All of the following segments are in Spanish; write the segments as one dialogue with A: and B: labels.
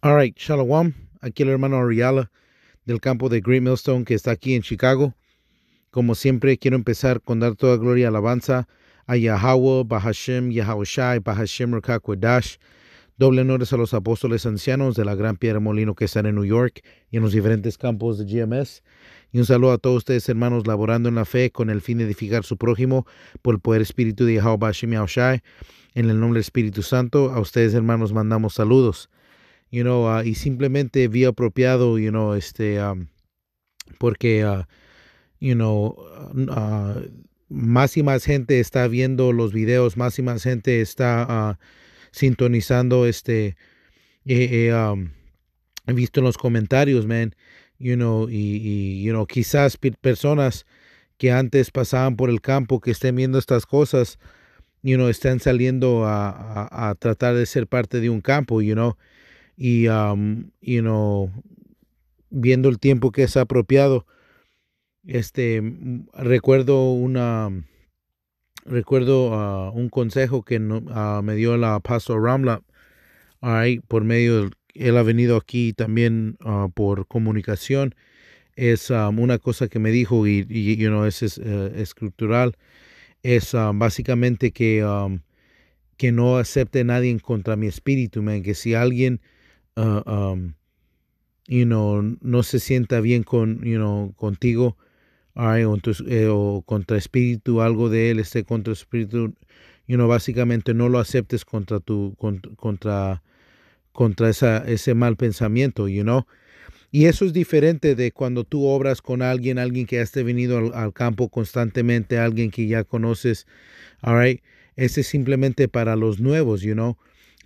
A: All right, Shalom. Aquí el hermano Ariala del campo de Great Millstone que está aquí en Chicago. Como siempre, quiero empezar con dar toda gloria y alabanza a Yahweh, Bahashem, Yahawashai, Bahashem, Rakakwedash. Doble honores a los apóstoles ancianos de la Gran Piedra Molino que están en New York y en los diferentes campos de GMS. Y un saludo a todos ustedes, hermanos, laborando en la fe con el fin de edificar su prójimo por el poder espíritu de Yahweh, Bahashem, Yahawashai. En el nombre del Espíritu Santo, a ustedes, hermanos, mandamos saludos you know, ah, y simplemente vi apropiado, you know, este, porque, ah, you know, ah, más y más gente está viendo los videos, más y más gente está sintonizando, este, eh, eh, he visto en los comentarios, man, you know, y, y you know, quizás personas que antes pasaban por el campo, que estén viendo estas cosas, you know, están saliendo a, a tratar de ser parte de un campo, you know, y, you know, viendo el tiempo que es apropiado, este, mm, recuerdo una, recuerdo ah, un consejo que no, ah, me dio la Pastor Ramla, por medio, él ha venido aquí también ah, por comunicación, es una cosa que me dijo y, you know, es, eh, estructural. es básicamente que, que no acepte nadie contra mi espíritu, que si alguien Ah, um, you know, no se sienta bien con, you know, contigo, eh, o, contra espíritu, algo de él esté contra espíritu, you know, básicamente no lo aceptes contra tu, contra, contra, esa, ese mal pensamiento, you know. Y eso es diferente de cuando tú obras con alguien, alguien que has venido al, campo constantemente, alguien que ya conoces, all Ese es simplemente para los nuevos, you know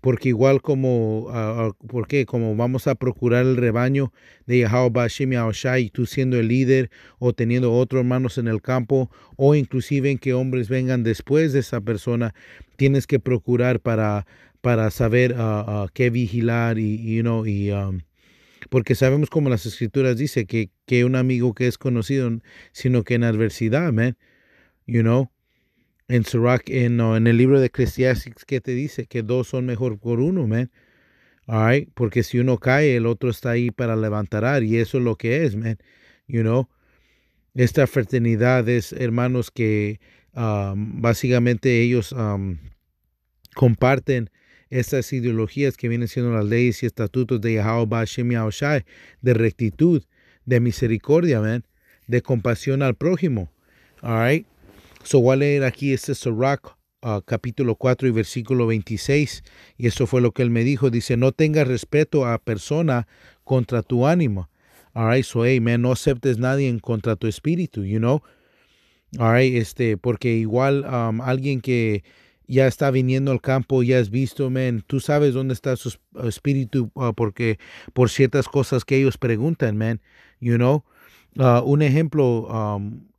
A: porque igual como, ah, ah, porque como vamos a procurar el rebaño de Yahweh y tú siendo el líder o teniendo otros hermanos en el campo, o inclusive en que hombres vengan después de esa persona, tienes que procurar para, para saber a ah, qué vigilar y, you y um, porque sabemos como las escrituras dice que, que un amigo que es conocido, sino que en adversidad, amén en el libro de Ecclesiastes que te dice que dos son mejor por uno, man. All Porque si uno cae, el otro está ahí para levantar y eso es lo que es, man. You know, esta fraternidad es, hermanos, que básicamente ellos comparten estas ideologías que vienen siendo las leyes y estatutos de Yahweh Hashem de rectitud, de misericordia, man, de compasión al prójimo. All right? So, voy a leer aquí este Surak, ah, capítulo 4 y versículo 26, y eso fue lo que él me dijo, dice, no tengas respeto a persona contra tu ánimo. All right, so hey, man, no aceptes nadie en contra tu espíritu, you know. All right, este, porque igual um, alguien que ya está viniendo al campo, ya has visto, man, tú sabes dónde está su espíritu ah, porque por ciertas cosas que ellos preguntan, man, you know. Ah, un ejemplo,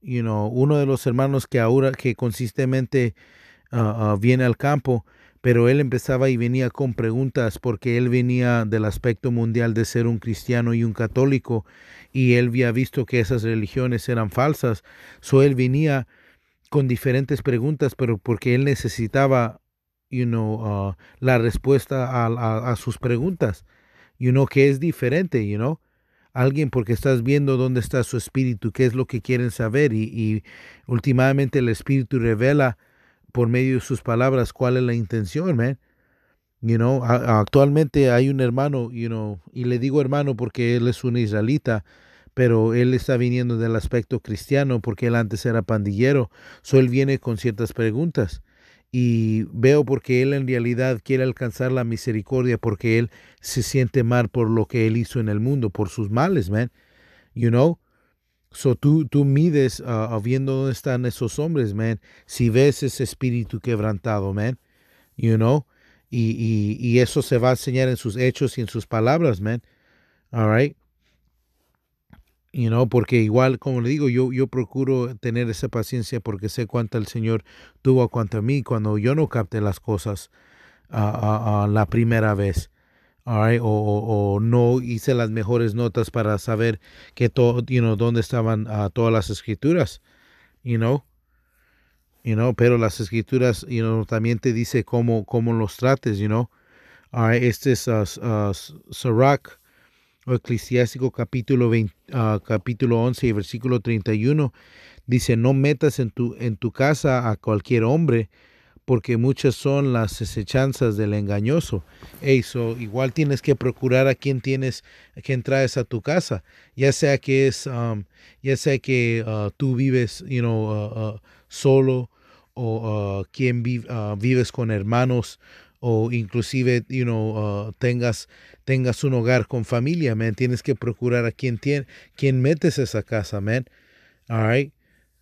A: you know, uno de los hermanos que ahora que consistentemente ah, ah, viene al campo, pero él empezaba y venía con preguntas porque él venía del aspecto mundial de ser un cristiano y un católico y él había visto que esas religiones eran falsas. So él venía con diferentes preguntas, pero porque él necesitaba, la respuesta a, sus preguntas, you know, que es diferente, you know alguien porque estás viendo dónde está su espíritu, qué es lo que quieren saber y, y últimamente el espíritu revela por medio de sus palabras cuál es la intención, man. You know, actualmente hay un hermano, you know, y le digo hermano porque él es un israelita, pero él está viniendo del aspecto cristiano porque él antes era pandillero, so él viene con ciertas preguntas y veo porque él en realidad quiere alcanzar la misericordia porque él se siente mal por lo que él hizo en el mundo, por sus males, man. You know? So tú, tú mides ah, ah, viendo dónde están esos hombres, man. Si ves ese espíritu quebrantado, man. You know? Y, y, y eso se va a enseñar en sus hechos y en sus palabras, man. All right? porque igual, como le digo, yo, yo procuro tener esa paciencia porque sé cuánta el Señor tuvo cuanto a mí cuando yo no capté las cosas a la primera vez. o, o, no hice las mejores notas para saber que todo, you know, dónde estaban ah, todas las escrituras. You know? You know, pero las escrituras, you know, también te dice cómo, cómo los trates, you know. Este es ah, ah, Sirach Eclesiástico capítulo, 20, ah, capítulo 11 y versículo 31 dice, no metas en tu, en tu casa a cualquier hombre, porque muchas son las desechanzas del engañoso. Eso, igual tienes que procurar a quien tienes, que entrar a tu casa, ya sea que es, um, ya sea que uh, tú vives, uh, uh, solo, o quien vives con hermanos o inclusive you know, uh, tengas, tengas un hogar con familia, man. Tienes que procurar a quien tiene, metes esa casa, man. All right.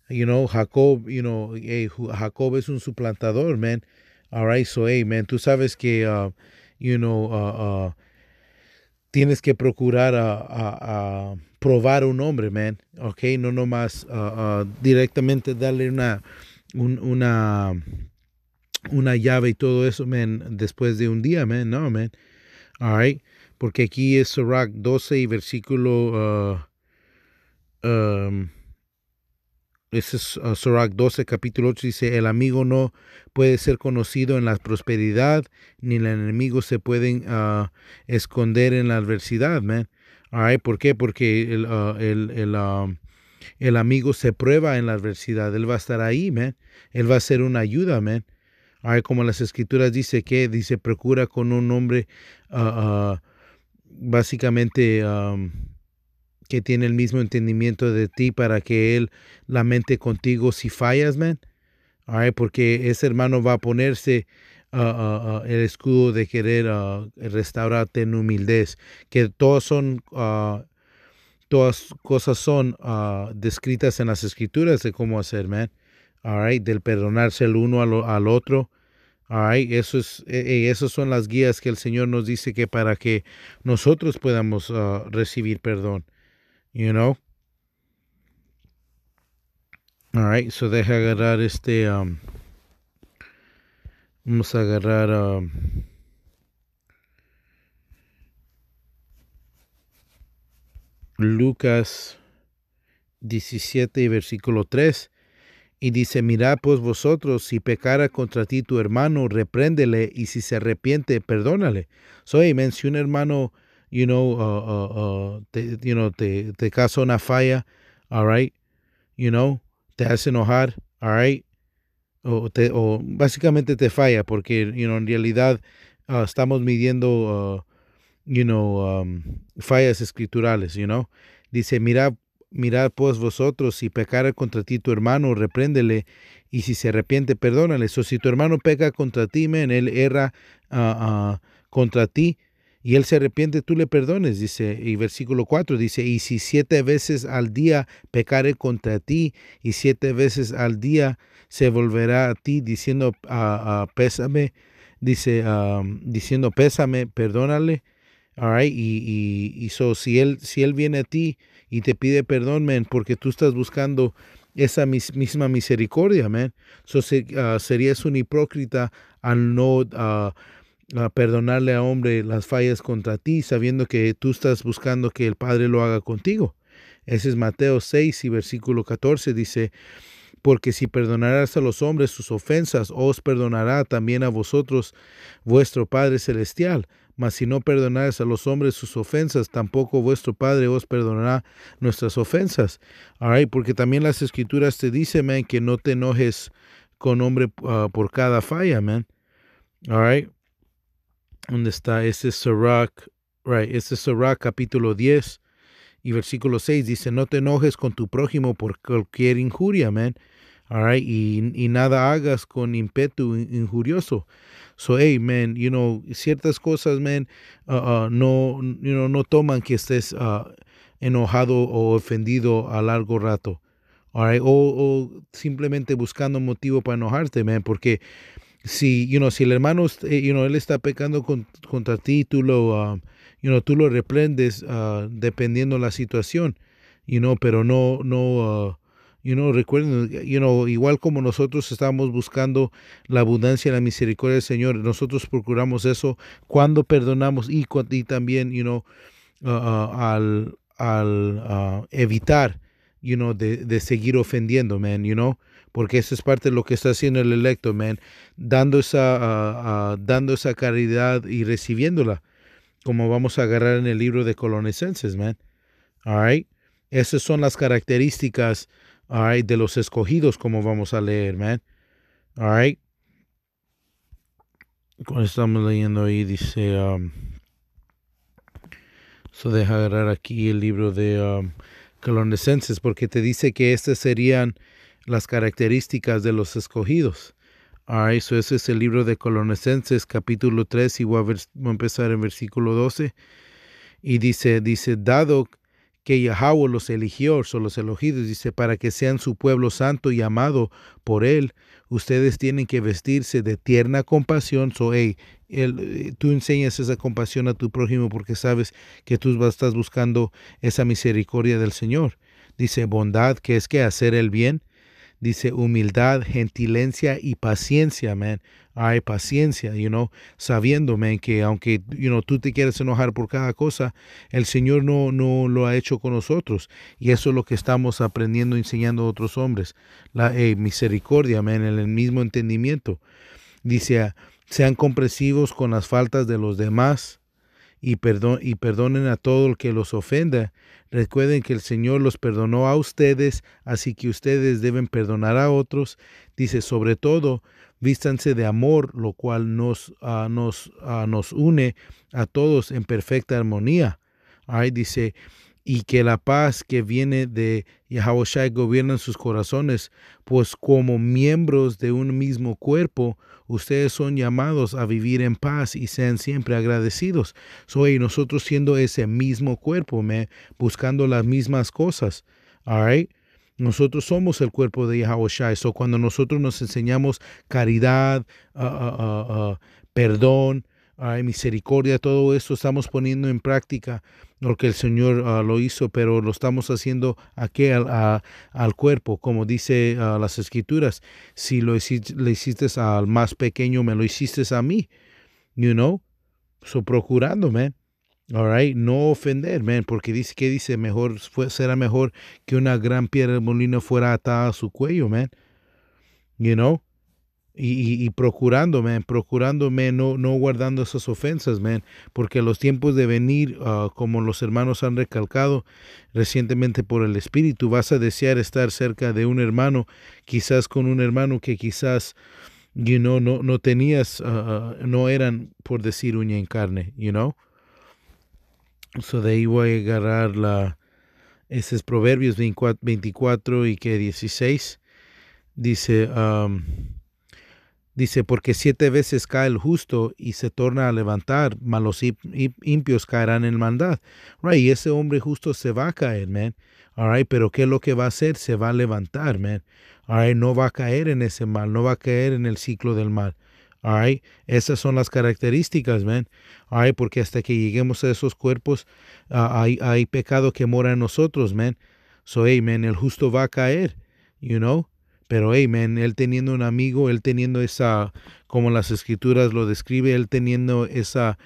A: You know, Jacob, you know, Jacob es un suplantador, man. All right, so, hey, man, tú sabes que, uh, you know, uh, tienes que procurar a, a, a, probar un hombre, man. Ok, no nomás directamente darle una, una, una llave y todo eso, man, después de un día, man, no, man. All Porque aquí es Sorak 12 y versículo... Uh, um, es uh, 12, capítulo 8, dice, el amigo no puede ser conocido en la prosperidad, ni el enemigo se pueden uh, esconder en la adversidad, man. All ¿Por qué? Porque el, uh, um, el amigo se prueba en la adversidad. Él va a estar ahí, man. Él va a ser una ayuda, man como las escrituras dice que, dice, procura con un hombre ah, ah, básicamente que tiene el mismo entendimiento de ti para que él lamente contigo si fallas, man. porque ese hermano va a ponerse ah, el escudo de querer restaurarte en humildad. que todas son todas cosas son descritas en las escrituras de cómo hacer, man del perdonarse el uno al, otro. All eso e, e, esas son las guías que el Señor nos dice que para que nosotros podamos uh, recibir perdón. You know? All right, so deja agarrar este. Um, vamos a agarrar. Um, Lucas 17, versículo 3. Y dice, mira, pues vosotros, si pecara contra ti tu hermano, repréndele, y si se arrepiente, perdónale. Soy, men, si un hermano, you know, uh, uh, uh, te, you know, te, causa una falla, all right, you know, te hace enojar, all right, o, te, o básicamente te falla, porque, you know, en realidad estamos midiendo, you know, um, fallas escriturales, you know. Dice, pues. Mirad pues vosotros, si pecare contra ti tu hermano, repréndele, y si se arrepiente, perdónale. si tu hermano peca contra ti, men, él erra ah, ah, contra ti, y él se arrepiente, tú le perdones, dice, y versículo 4 dice, y si siete veces al día pecare contra ti, y siete veces al día se volverá a ti diciendo, ah, pésame, dice, diciendo, pésame, perdónale. All Y, y, so, si él, si él viene a ti, y te pide perdón, men, porque tú estás buscando esa misma misericordia, men. Ah, serías un hipócrita al no ah, perdonarle a hombre las fallas contra ti, sabiendo que tú estás buscando que el Padre lo haga contigo. Ese es Mateo 6 y versículo 14 dice, porque si perdonarás a los hombres sus ofensas, os perdonará también a vosotros vuestro Padre Celestial. Mas si no perdonáis a los hombres sus ofensas, tampoco vuestro Padre os perdonará nuestras ofensas. All porque también las escrituras te dicen, man, que no te enojes con hombre ah, por cada falla, man. ¿Dónde está? Ese es right, capítulo 10 y versículo 6. Dice, no te enojes con tu prójimo por cualquier injuria, man all y, nada hagas con impetu injurioso so hey man you know ciertas cosas man uh, uh, no you know no toman que estés uh, enojado o ofendido a largo rato o, o, simplemente buscando motivo para enojarte man porque si you know si el hermano eh, él está pecando con, contra ti tú lo um, you know tú lo reprendes dependiendo la situación you know pero no no You know, recuerden, eh, you know, igual como nosotros estamos buscando la abundancia y la misericordia del Señor, nosotros procuramos eso cuando perdonamos y, también, you know, al, al ah, evitar, you know, de, seguir ofendiendo, man, you know, porque eso es parte de lo que está haciendo el electo, man, dando esa, ah, ah, dando esa caridad y recibiéndola, como vamos a agarrar en el libro de Colonesenses, man. All right. Esas son las características all de los escogidos, como vamos a leer, man. All right. Cuando estamos leyendo ahí, dice. Um, so deja agarrar aquí el libro de um, Colonesenses, porque te dice que estas serían las características de los escogidos. All right, so ese es el libro de Colonesenses, capítulo 3, y voy a, empezar en versículo 12. Y dice, dice, dado que que Yahweh los eligió, son los elogidos, dice, para que sean su pueblo santo y amado por él. Ustedes tienen que vestirse de tierna compasión. So, eh, tú enseñas esa compasión a tu prójimo porque sabes que tú estás buscando esa misericordia del Señor. Dice, bondad, que es que hacer el bien dice humildad, gentilencia y paciencia, man. Hay paciencia, you know, sabiendo, man, que aunque, you know, tú te quieres enojar por cada cosa, el Señor no, no lo ha hecho con nosotros. Y eso es lo que estamos aprendiendo, enseñando a otros hombres. La eh, misericordia misericordia, en el mismo entendimiento. Dice, sean comprensivos con las faltas de los demás y, y perdonen a todo el que los ofenda. Recuerden que el Señor los perdonó a ustedes, así que ustedes deben perdonar a otros. Dice, sobre todo, vístanse de amor, lo cual nos, ah, nos, ah, nos une a todos en perfecta armonía. Ahí dice, y que la paz que viene de Yahweh gobierna sus corazones, pues como miembros de un mismo cuerpo, Ustedes son llamados a vivir en paz y sean siempre agradecidos. Soy nosotros siendo ese mismo cuerpo, buscando las mismas cosas. All Nosotros somos el cuerpo de Yahweh eso cuando nosotros nos enseñamos caridad, uh, uh, uh, perdón, Ay, misericordia, todo esto estamos poniendo en práctica lo que el Señor ah, lo hizo, pero lo estamos haciendo aquí al, al cuerpo, como dice ah, las escrituras. Si lo hiciste, al más pequeño, me lo hiciste a mí, you know, so procurándome. All right, no ofender, man, porque dice que dice mejor será mejor que una gran piedra de molino fuera atada a su cuello, man. You know, y, procurándome procurándome no, no guardando esas ofensas, man, porque los tiempos de venir, ah, como los hermanos han recalcado recientemente por el Espíritu, vas a desear estar cerca de un hermano, quizás con un hermano que quizás, you know, no, no tenías, ah, ah, no eran, por decir, uña en carne, you know. So de ahí voy a agarrar la, Proverbios 24, y que 16, dice... Um, Dice, porque siete veces cae el justo y se torna a levantar, malos los impios caerán en maldad. Right, y ese hombre justo se va a caer, man. All right, pero ¿qué es lo que va a hacer? Se va a levantar, man. All right, no va a caer en ese mal, no va a caer en el ciclo del mal. All right, esas son las características, man. All porque hasta que lleguemos a esos cuerpos, ah, hay, hay, pecado que mora en nosotros, man. So, hey, man, el justo va a caer, you know. Pero, hey, él teniendo un amigo, él teniendo esa, como las escrituras lo describe, él teniendo esa,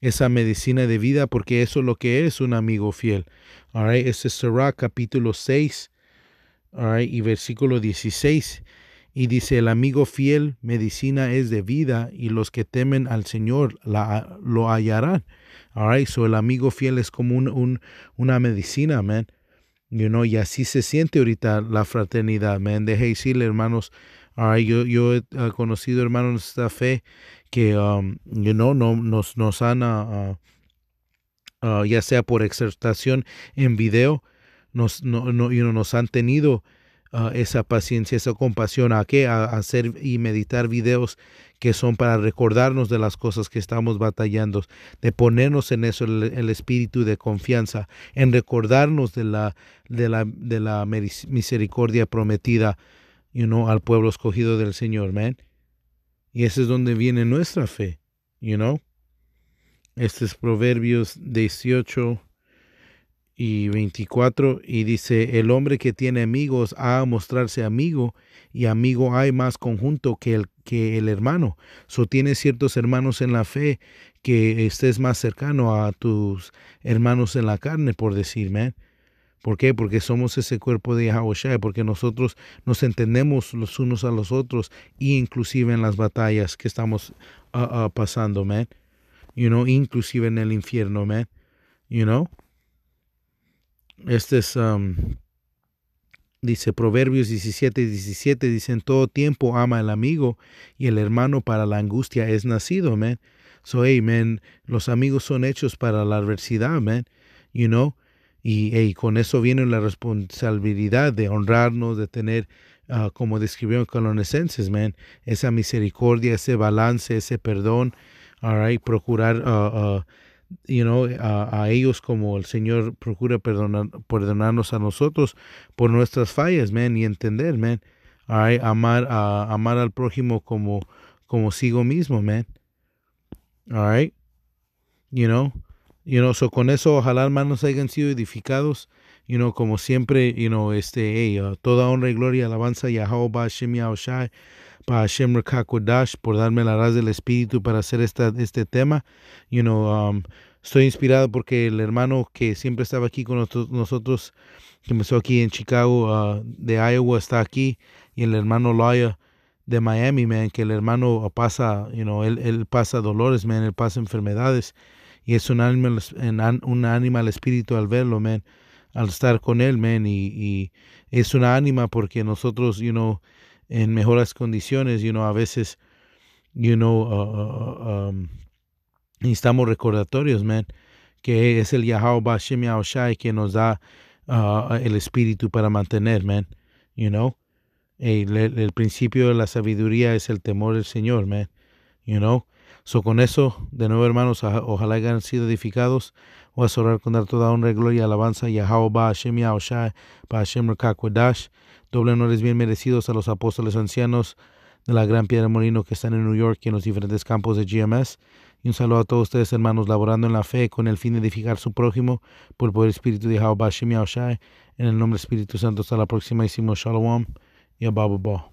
A: esa medicina de vida, porque eso es lo que es un amigo fiel. All right, ese será capítulo 6, y versículo 16. Y dice, el amigo fiel, medicina es de vida, y los que temen al Señor la, lo hallarán. All right, el amigo fiel es como un, una medicina, man. You know, y así se siente ahorita la fraternidad, man. Deje decirle, hermanos, yo, yo he ah, conocido hermanos de esta fe que, um, you know, no, nos, nos han, ah, ah, ya sea por exhortación en video, nos, no, no, nos han tenido esa paciencia, esa compasión a qué? A, hacer y meditar videos que son para recordarnos de las cosas que estamos batallando, de ponernos en eso el, espíritu de confianza, en recordarnos de la, de la, de la misericordia prometida you know, al pueblo escogido del Señor, Y ese es donde viene nuestra fe, you know. Este Proverbios 18, y 24 y dice, el hombre que tiene amigos ha a mostrarse amigo y amigo hay más conjunto que el, que el hermano. So tienes ciertos hermanos en la fe que estés más cercano a tus hermanos en la carne, por decirme. ¿eh? ¿Por qué? Porque somos ese cuerpo de Yahushua, porque nosotros nos entendemos los unos a los otros, inclusive en las batallas que estamos ah, ah, pasando, man. You know, inclusive en el infierno, man. You know? Este es, dice Proverbios 17, 17, dicen, todo tiempo ama al amigo y el hermano para la angustia es nacido, man. So, hey, los amigos son hechos para la adversidad, man, you know. Y con eso viene la responsabilidad de honrarnos, de tener, uh, como en colonesenses, man, esa misericordia, ese balance, ese perdón, alright, procurar ah, ah, you know, a, ellos como el Señor procura perdonarnos a nosotros por nuestras fallas, man, y entender, man. Right? Amar, a, amar al prójimo como, como sigo mismo, man. All You know, you know, so con eso ojalá hermanos hayan sido edificados, you know, como siempre, you know, este, toda honra y gloria, alabanza, Yahweh, Shim, Oshai para Hashem por darme la raza del espíritu para hacer esta, este tema. You know, um, estoy inspirado porque el hermano que siempre estaba aquí con nosotros, que empezó aquí en Chicago, uh, de Iowa, está aquí, y el hermano Loya de Miami, man, que el hermano pasa, you know, él, él pasa dolores, man, él pasa enfermedades, y es un animal, un espíritu al verlo, man, al estar con él, man, y, y es un ánima porque nosotros, you know, en mejores condiciones, you a veces, you know, uh, uh, uh, um, recordatorios, man, que es el Yahao Bashem Shai que nos da el espíritu para mantener, man, you know. El, principio de la sabiduría es el temor del Señor, man, you know. So con eso, de nuevo hermanos, ojalá hayan sido edificados. o a orar con dar toda honra, gloria, alabanza, Yahao Bashem Shai, Bashem Rakakwadash. Doble honores bien merecidos a los apóstoles ancianos de la Gran Piedra Molino que están en New York y en los diferentes campos de GMS. Y un saludo a todos ustedes, hermanos, laborando en la fe con el fin de edificar su prójimo por el poder espíritu de Jehová Shai. En el nombre del Espíritu Santo, hasta la próxima. Hicimos Shalom y Abba